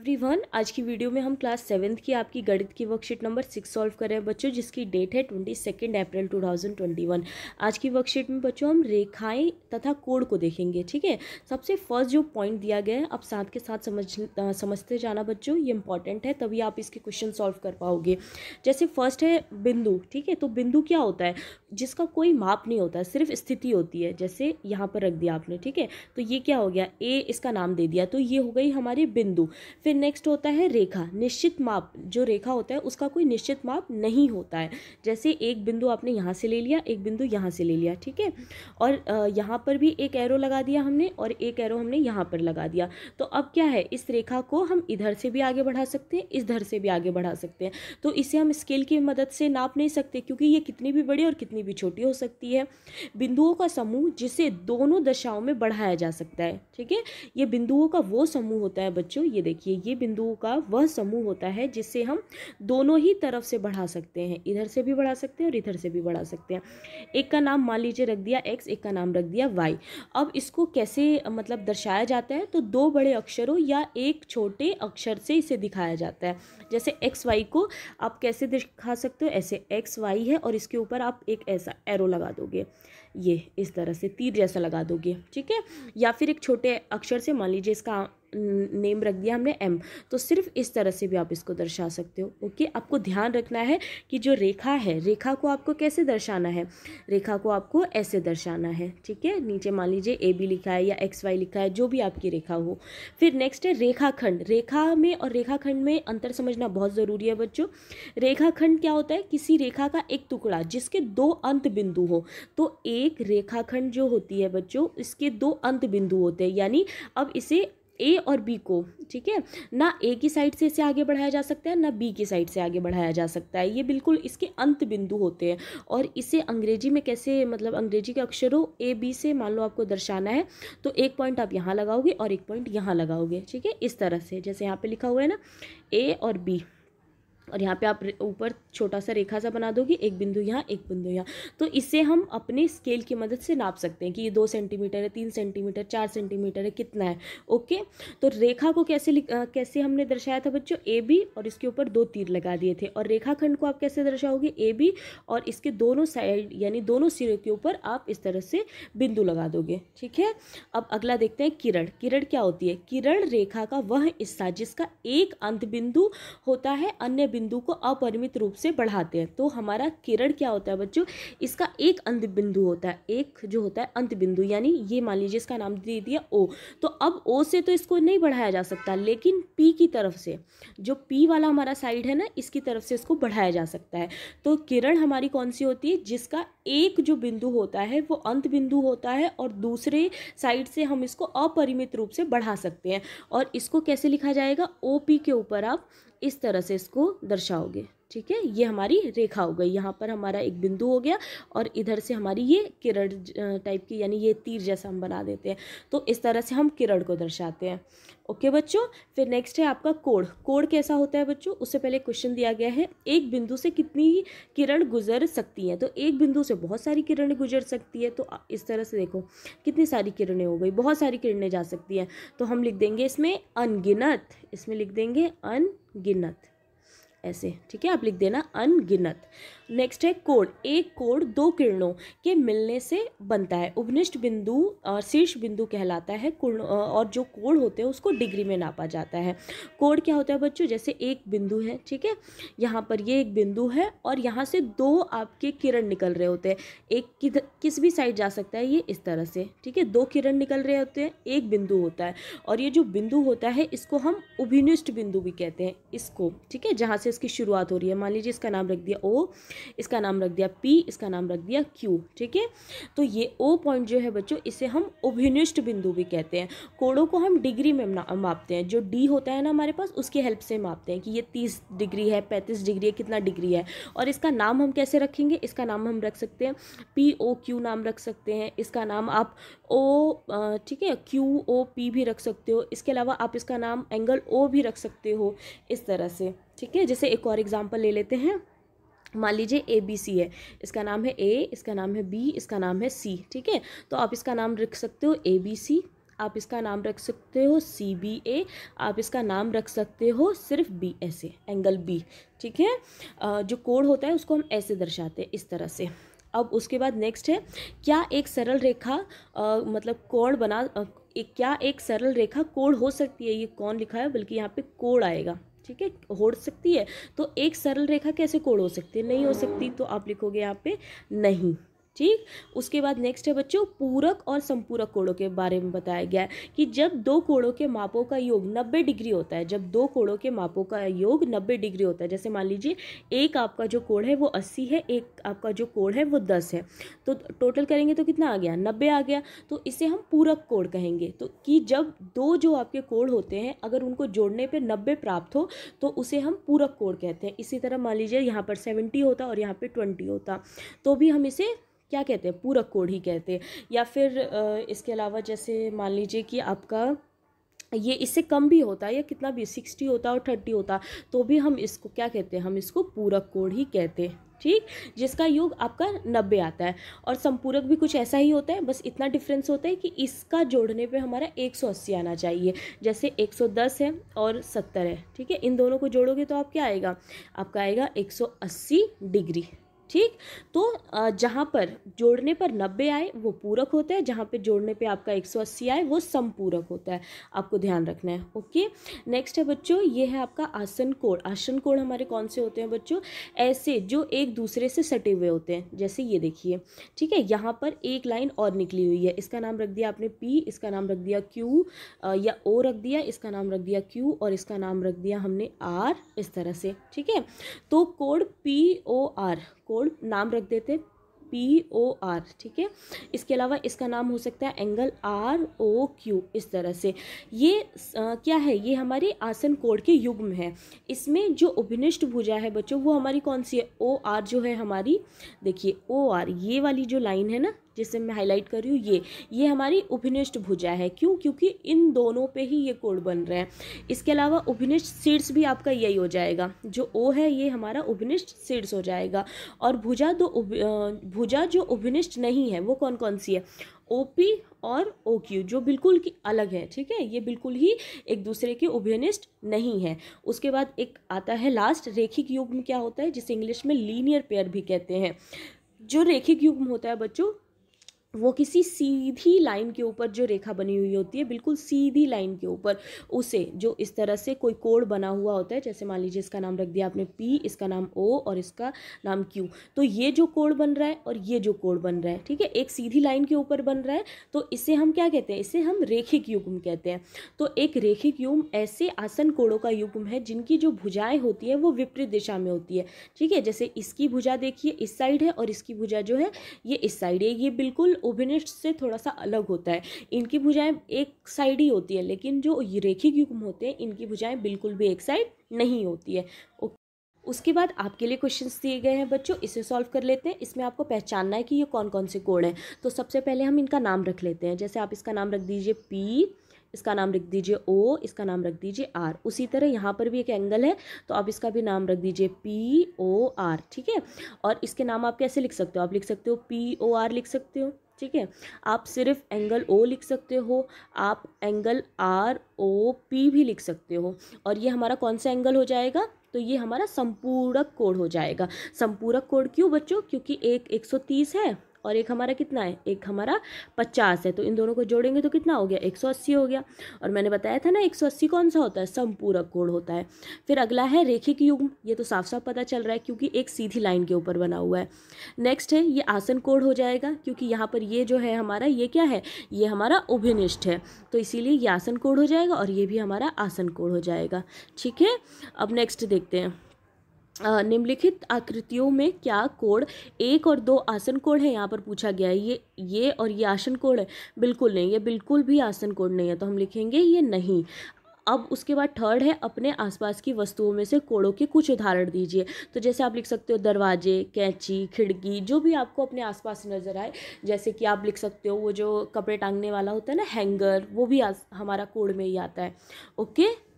everyone आज की video में हम क्लास सेवन्थ की आपकी गणित की वर्कशीट नंबर सिक्स सॉल्व कर रहे हैं बच्चों जिसकी डेट है twenty second April two thousand twenty one आज की वर्कशीट में बच्चों हम रेखाएं तथा कोड को देखेंगे ठीक है सबसे फर्स्ट जो पॉइंट दिया गया है आप साथ के साथ समझ आ, समझते जाना बच्चों ये इंपॉर्टेंट है तभी आप इसके क्वेश्चन सॉल्व कर पाओगे जैसे फर्स्ट है बिंदु ठीक है तो बिंदु क्या होता है जिसका कोई माप नहीं होता सिर्फ स्थिति होती है जैसे यहाँ पर रख दिया आपने ठीक है तो ये क्या हो गया ए इसका नाम दे दिया तो ये हो गई हमारी बिंदु फिर नेक्स्ट होता है रेखा निश्चित माप जो रेखा होता है उसका कोई निश्चित माप नहीं होता है जैसे एक बिंदु आपने यहाँ से ले लिया एक बिंदु यहाँ से ले लिया ठीक है और यहाँ पर भी एक एरो लगा दिया हमने और एक एरो हमने यहाँ पर लगा दिया तो अब क्या है इस रेखा को हम इधर से भी आगे बढ़ा सकते हैं इधर से भी आगे बढ़ा सकते हैं तो इसे हम स्केल की मदद से नाप नहीं सकते क्योंकि ये कितनी भी बड़ी और कितनी जितनी भी छोटी हो सकती है बिंदुओं का समूह जिसे दोनों दशाओं में बढ़ाया जा सकता है ठीक है ये बिंदुओं का वो समूह होता है बच्चों ये देखिए ये बिंदुओं का वह समूह होता है जिससे हम दोनों ही तरफ से बढ़ा सकते हैं इधर से भी बढ़ा सकते हैं और इधर से भी बढ़ा सकते हैं एक का नाम मान लीजिए रख दिया एक्स एक का नाम रख दिया वाई अब इसको कैसे मतलब दर्शाया जाता है तो दो बड़े अक्षरों या एक छोटे अक्षर से इसे दिखाया जाता है जैसे एक्स वाई को आप कैसे दिखा सकते हो ऐसे एक्स वाई है और इसके ऊपर आप एक ऐसा एरो लगा दोगे ये इस तरह से तीर जैसा लगा दोगे ठीक है या फिर एक छोटे अक्षर से मान लीजिए इसका नेम रख दिया हमने एम तो सिर्फ इस तरह से भी आप इसको दर्शा सकते हो ओके आपको ध्यान रखना है कि जो रेखा है रेखा को आपको कैसे दर्शाना है रेखा को आपको ऐसे दर्शाना है ठीक है नीचे मान लीजिए ए बी लिखा है या एक्स वाई लिखा है जो भी आपकी रेखा हो फिर नेक्स्ट है रेखाखंड रेखा में और रेखाखंड में अंतर समझना बहुत ज़रूरी है बच्चों रेखाखंड क्या होता है किसी रेखा का एक टुकड़ा जिसके दो अंत बिंदु हो तो एक रेखाखंड जो होती है बच्चों इसके दो अंत बिंदु होते हैं यानी अब इसे ए और बी को ठीक है ना ए की साइड से इसे आगे बढ़ाया जा सकता है ना बी की साइड से आगे बढ़ाया जा सकता है ये बिल्कुल इसके अंत बिंदु होते हैं और इसे अंग्रेजी में कैसे मतलब अंग्रेजी के अक्षरों ए बी से मान लो आपको दर्शाना है तो एक पॉइंट आप यहाँ लगाओगे और एक पॉइंट यहाँ लगाओगे ठीक है इस तरह से जैसे यहाँ पर लिखा हुआ है ना ए और बी और यहाँ पे आप ऊपर छोटा सा रेखा सा बना दोगे एक बिंदु यहाँ एक बिंदु यहाँ तो इसे हम अपने स्केल की मदद से नाप सकते हैं कि ये दो सेंटीमीटर है तीन सेंटीमीटर चार सेंटीमीटर है कितना है ओके तो रेखा को कैसे आ, कैसे हमने दर्शाया था बच्चों ए बी और इसके ऊपर दो तीर लगा दिए थे और रेखाखंड को आप कैसे दर्शाओगे ए बी और इसके दोनों साइड यानी दोनों सिरे के ऊपर आप इस तरह से बिंदु लगा दोगे ठीक है अब अगला देखते हैं किरण किरण क्या होती है किरण रेखा का वह हिस्सा जिसका एक अंत बिंदु होता है अन्य बिंदु को अपरिमित रूप से बढ़ाते हैं तो हमारा किरण क्या होता है बच्चों इसका एक अंत बिंदु होता है एक जो होता है अंत बिंदु यानी ये मान लीजिए इसका नाम दे दिया ओ तो अब ओ से तो इसको नहीं बढ़ाया जा सकता लेकिन पी की तरफ से जो पी वाला हमारा साइड है ना इसकी तरफ से इसको बढ़ाया जा सकता है तो किरण हमारी कौन सी होती है जिसका एक जो बिंदु होता है वो अंत बिंदु होता है और दूसरे साइड से हम इसको अपरिमित रूप से बढ़ा सकते हैं और इसको कैसे लिखा जाएगा ओ पी के ऊपर आप इस तरह से इसको दर्शाओगे ठीक है ये हमारी रेखा हो गई यहाँ पर हमारा एक बिंदु हो गया और इधर से हमारी ये किरण टाइप की यानी ये तीर जैसा हम बना देते हैं तो इस तरह से हम किरण को दर्शाते हैं ओके बच्चों फिर नेक्स्ट है आपका कोड कोड कैसा होता है बच्चों उससे पहले क्वेश्चन दिया गया है एक बिंदु से कितनी किरण गुजर सकती हैं तो एक बिंदु से बहुत सारी किरणें गुजर सकती है तो इस तरह से देखो कितनी सारी किरणें हो गई बहुत सारी किरणें जा सकती हैं तो हम लिख देंगे इसमें अनगिनत इसमें लिख देंगे अन गिनत ऐसे ठीक है आप लिख देना अनगिनत नेक्स्ट है कोण एक कोण दो किरणों के मिलने से बनता है उपनिष्ठ बिंदु और शीर्ष बिंदु कहलाता है कोण और जो कोण होते हैं उसको डिग्री में नापा जाता है कोण क्या होता है बच्चों जैसे एक बिंदु है ठीक है यहाँ पर ये एक बिंदु है और यहाँ से दो आपके किरण निकल रहे होते हैं एक किस भी साइड जा सकता है ये इस तरह से ठीक है दो किरण निकल रहे होते हैं एक बिंदु होता है और ये जो बिंदु होता है इसको हम उभिनिष्ठ बिंदु भी कहते हैं इसको ठीक है जहाँ से इसकी शुरुआत हो रही है मान लीजिए इसका नाम रख दिया ओ इसका नाम रख दिया पी इसका नाम रख दिया क्यू ठीक है तो ये ओ पॉइंट जो है बच्चों इसे हम उभिनिष्ट बिंदु भी कहते हैं कोड़ों को हम डिग्री में मापते हैं जो डी होता है ना हमारे पास उसकी हेल्प से मापते हैं कि ये तीस डिग्री है पैंतीस डिग्री है कितना डिग्री है और इसका नाम हम कैसे रखेंगे इसका नाम हम रख सकते हैं पी ओ क्यू नाम रख सकते हैं इसका नाम आप ओ ठीक है क्यू ओ पी भी रख सकते हो इसके अलावा आप इसका नाम एंगल ओ भी रख सकते हो इस तरह से ठीक है जैसे एक और एग्ज़ाम्पल ले लेते हैं मान लीजिए ए बी सी है इसका नाम है ए इसका नाम है बी इसका नाम है सी ठीक है तो आप इसका नाम रख सकते हो ए बी सी आप इसका नाम रख सकते हो सी बी ए आप इसका नाम रख सकते हो सिर्फ बी ऐसे एंगल बी ठीक है जो कोड होता है उसको हम ऐसे दर्शाते हैं इस तरह से अब उसके बाद नेक्स्ट है क्या एक सरल रेखा आ, मतलब कोण बना आ, क्या एक सरल रेखा कोण हो सकती है ये कौन लिखा है बल्कि यहाँ पे कोड आएगा ठीक है हो सकती है तो एक सरल रेखा कैसे कोड़ हो सकती है नहीं हो सकती तो आप लिखोगे यहाँ पे नहीं ठीक उसके बाद नेक्स्ट है बच्चों पूरक और संपूरक कोणों के बारे में बताया गया है कि जब दो कोणों के मापों का योग 90 डिग्री होता है जब दो कोणों के मापों का योग 90 डिग्री होता है जैसे मान लीजिए एक आपका जो कोण है वो 80 है एक आपका जो कोण है वो 10 है तो टोटल करेंगे तो कितना आ गया नब्बे आ गया तो इसे हम पूरक कोण कहेंगे तो कि जब दो जो आपके कोण होते हैं अगर उनको जोड़ने पर नब्बे प्राप्त हो तो उसे हम पूरक कोण कहते हैं इसी तरह मान लीजिए यहाँ पर सेवेंटी होता और यहाँ पर ट्वेंटी होता तो भी हम इसे क्या कहते हैं पूरक कोड ही कहते हैं या फिर इसके अलावा जैसे मान लीजिए कि आपका ये इससे कम भी होता है या कितना भी सिक्सटी होता और थर्टी होता तो भी हम इसको क्या कहते हैं हम इसको पूरक कोड ही कहते हैं ठीक जिसका योग आपका नब्बे आता है और संपूरक भी कुछ ऐसा ही होता है बस इतना डिफरेंस होता है कि इसका जोड़ने पे हमारा एक सौ अस्सी आना चाहिए जैसे एक सौ दस है और सत्तर है ठीक है इन दोनों को जोड़ोगे तो आप क्या आएगा आपका आएगा एक सौ अस्सी डिग्री ठीक तो जहाँ पर जोड़ने पर नब्बे आए वो पूरक होता है जहाँ पे जोड़ने पे आपका एक सौ अस्सी आए वो समपूरक होता है आपको ध्यान रखना है ओके नेक्स्ट है बच्चों ये है आपका आसन कोण आसन कोण हमारे कौन से होते हैं बच्चों ऐसे जो एक दूसरे से सटे हुए होते हैं जैसे ये देखिए ठीक है यहाँ पर एक लाइन और निकली हुई है इसका नाम रख दिया आपने पी इसका नाम रख दिया क्यू या ओ रख दिया इसका नाम रख दिया क्यू और इसका नाम रख दिया हमने आर इस तरह से ठीक है तो code P O R code नाम रख देते हैं पी ओ आर ठीक है इसके अलावा इसका नाम हो सकता है एंगल आर ओ क्यू इस तरह से ये आ, क्या है ये हमारे आसन कोड के युग्म है इसमें जो उभिनिष्ठ भुजा है बच्चों वो हमारी कौन सी है ओ आर जो है हमारी देखिए ओ आर ये वाली जो लाइन है ना जिसे मैं हाईलाइट कर रही हूँ ये ये हमारी उभिनिष्ट भुजा है क्यों क्योंकि इन दोनों पे ही ये कोड बन रहे हैं इसके अलावा उभिनिष्ट सीड्स भी आपका यही हो जाएगा जो ओ है ये हमारा उभिनिष्ट सीड्स हो जाएगा और भुजा दो भुजा जो उभिनिष्ट नहीं है वो कौन कौन सी है ओ पी और ओ क्यू जो बिल्कुल की अलग है ठीक है ये बिल्कुल ही एक दूसरे के उभयनिष्ठ नहीं है उसके बाद एक आता है लास्ट रेखिक युग्म क्या होता है जिसे इंग्लिश में लीनियर पेयर भी कहते हैं जो रेखिक युग्म होता है बच्चों वो किसी सीधी लाइन के ऊपर जो रेखा बनी हुई होती है बिल्कुल सीधी लाइन के ऊपर उसे जो इस तरह से कोई कोड बना हुआ होता है जैसे मान लीजिए इसका नाम रख दिया आपने पी इसका नाम ओ और इसका नाम क्यू तो ये जो कोड बन रहा है और ये जो कोड बन रहा है ठीक है एक सीधी लाइन के ऊपर बन रहा है तो इसे हम क्या कहते हैं इसे हम रेखिक युग्म कहते हैं तो एक रेखिक युग्म ऐसे आसन कोड़ों का युग्म है जिनकी जो भुजाएँ होती है वो विपरीत दिशा में होती है ठीक है जैसे इसकी भुजा देखिए इस साइड है और इसकी भुजा जो है ये इस साइड है ये बिल्कुल ओबिनिस्ट से थोड़ा सा अलग होता है इनकी भुजाएं एक साइड ही होती है लेकिन जो रेखी युग्म होते हैं इनकी भुजाएं बिल्कुल भी एक साइड नहीं होती है उसके बाद आपके लिए क्वेश्चंस दिए गए हैं बच्चों इसे सॉल्व कर लेते हैं इसमें आपको पहचानना है कि ये कौन कौन से कोण हैं तो सबसे पहले हम इनका नाम रख लेते हैं जैसे आप इसका नाम रख दीजिए पी इसका नाम रख दीजिए ओ इसका नाम रख दीजिए आर उसी तरह यहाँ पर भी एक एंगल है तो आप इसका भी नाम रख दीजिए पी ओ आर ठीक है और इसके नाम आप कैसे लिख सकते हो आप लिख सकते हो पी ओ आर लिख सकते हो ठीक है आप सिर्फ एंगल ओ लिख सकते हो आप एंगल आर ओ पी भी लिख सकते हो और ये हमारा कौन सा एंगल हो जाएगा तो ये हमारा संपूरक कोण हो जाएगा संपूरक कोण क्यों बच्चों क्योंकि एक 130 है और एक हमारा कितना है एक हमारा पचास है तो इन दोनों को जोड़ेंगे तो कितना हो गया एक सौ अस्सी हो गया और मैंने बताया था ना एक सौ अस्सी कौन सा होता है संपूरक कोण होता है फिर अगला है रेखिक युग्म ये तो साफ साफ पता चल रहा है क्योंकि एक सीधी लाइन के ऊपर बना हुआ है नेक्स्ट है ये आसन कोण हो जाएगा क्योंकि यहाँ पर ये जो है हमारा ये क्या है ये हमारा उभिनिष्ठ है तो इसीलिए ये आसन कोड हो जाएगा और ये भी हमारा आसन कोड हो जाएगा ठीक है अब नेक्स्ट देखते हैं निम्नलिखित आकृतियों में क्या कोड़ एक और दो आसन कोड है यहाँ पर पूछा गया है ये ये और ये आसन कोड है बिल्कुल नहीं ये बिल्कुल भी आसन कोड नहीं है तो हम लिखेंगे ये नहीं अब उसके बाद थर्ड है अपने आसपास की वस्तुओं में से कोड़ों के कुछ उदाहरण दीजिए तो जैसे आप लिख सकते हो दरवाजे कैंची खिड़की जो भी आपको अपने आसपास नज़र आए जैसे कि आप लिख सकते हो वो जो कपड़े टांगने वाला होता है ना हैंगर वो भी हमारा कोड में ही आता है ओके